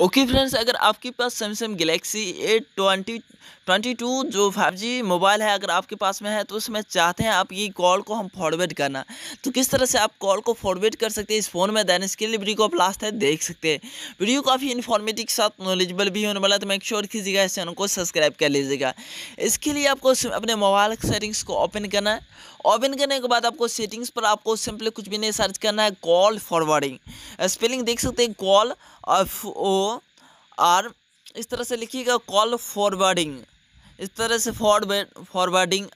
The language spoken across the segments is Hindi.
ओके फ्रेंड्स अगर आपके पास Samsung Galaxy A twenty twenty two जो फाइव जी मोबाइल है अगर आपके पास में है तो उसमें चाहते हैं आप ये कॉल को हम फॉरवर्ड करना तो किस तरह से आप कॉल को फॉरवर्ड कर सकते हैं इस फ़ोन में दैन इसके लिए वीडियो को आप लास्ट है देख सकते हैं वीडियो काफ़ी इन्फॉर्मेटिव के साथ नॉलेजबल भी होने वाला है तो मेक श्योर कीजिएगा इस चैनल को सब्सक्राइब कर लीजिएगा इसके लिए आपको अपने मोबाइल सेटिंग्स को ओपन करना है ओपन करने के बाद आपको सेटिंग्स पर आपको सिंपली कुछ भी नहीं सर्च करना है कॉल फॉरवर्डिंग स्पेलिंग देख सकते हैं कॉल एफ ओ आर इस तरह से लिखिएगा कॉल फॉरवर्डिंग इस तरह से फॉरवर्ड फॉरवर्डिंग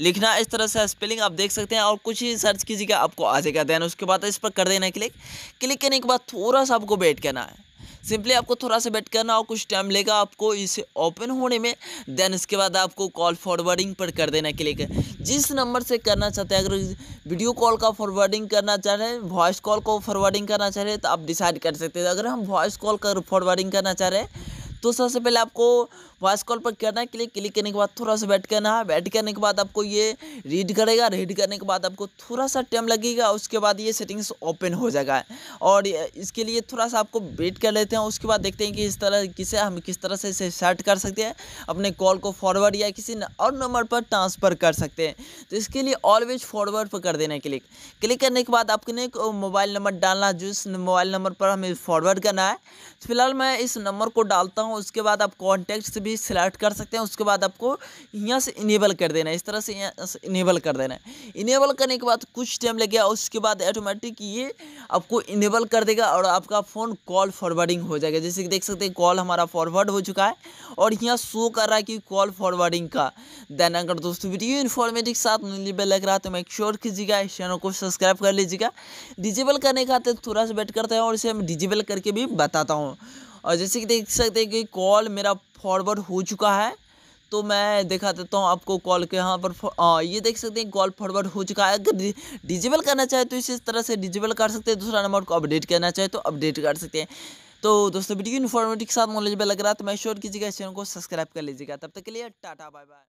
लिखना इस तरह से स्पेलिंग आप देख सकते हैं और कुछ ही सर्च कीजिएगा आपको आ जाएगा देन उसके बाद इस पर कर देना क्लिक क्लिक करने के बाद थोड़ा सा आपको वेट करना है सिंपली आपको थोड़ा सा वेट करना और कुछ टाइम लेगा आपको इसे ओपन होने में देन इसके बाद आपको कॉल फॉरवर्डिंग पर कर देना क्लिक जिस नंबर से करना चाहते हैं अगर वीडियो कॉल का फॉरवर्डिंग करना चाह रहे हैं वॉइस कॉल को फॉरवर्डिंग करना चाह रहे हैं तो आप डिसाइड कर सकते हैं अगर हम वॉइस कॉल का फॉरवर्डिंग करना चाह रहे हैं तो सबसे पहले आपको वॉइस कॉल पर करना है क्लिक क्लिक करने के बाद थोड़ा सा वेट करना है वेट करने के बाद आपको ये रीड करेगा रीड करने के बाद आपको थोड़ा सा टाइम लगेगा उसके बाद ये सेटिंग्स ओपन हो जाएगा और इसके लिए थोड़ा सा आपको वेट कर लेते हैं उसके बाद देखते हैं कि इस तरह किसे हम किस तरह से इसे सेट कर सकते हैं अपने कॉल को फॉरवर्ड या किसी और नंबर पर ट्रांसफ़र कर सकते हैं तो इसके लिए ऑलवेज फॉरवर्ड पर कर देना क्लिक क्लिक करने के बाद आपने मोबाइल नंबर डालना जिस मोबाइल नंबर पर हमें फॉरवर्ड करना है फिलहाल मैं इस नंबर को डालता हूँ उसके बाद आप कॉन्टैक्ट भी भी सिलेक्ट कर सकते हैं उसके बाद आपको यहाँ से इनेबल कर देना है इस तरह से यहाँ से इनेबल कर देना है इनेबल करने के बाद कुछ टाइम लग गया उसके बाद ऑटोमेटिक ये आपको इनेबल कर देगा और आपका फ़ोन कॉल फॉरवर्डिंग हो जाएगा जैसे कि देख सकते हैं कॉल हमारा फॉरवर्ड हो चुका है और यहाँ शो कर रहा है कि कॉल फॉरवर्डिंग का देन अगर दोस्तों वीडियो इन्फॉर्मेटिव के साथ मिलीबल लग रहा है तो मेक श्योर कीजिएगा इस चैनल को सब्सक्राइब कर लीजिएगा डिजेबल करने का आते थोड़ा सा वेट करते हैं और इसे हम डिजेबल करके भी बताता हूँ और जैसे कि देख सकते हैं कि कॉल मेरा फॉरवर्ड हो चुका है तो मैं दिखा देता हूँ आपको कॉल के यहाँ पर आ, हाँ, ये देख सकते हैं कॉल फॉरवर्ड हो चुका है अगर डिजेबल करना चाहे तो इसी तरह से डिजेबल कर सकते हैं दूसरा नंबर को अपडेट करना चाहे तो अपडेट कर सकते हैं तो दोस्तों वीडियो इन्फॉर्मेटिव के साथ नॉलेज लग रहा है तो मैं श्योर कीजिएगा इस चैनल को सब्सक्राइब कर लीजिएगा तब तक के लिए टाटा बाय बाय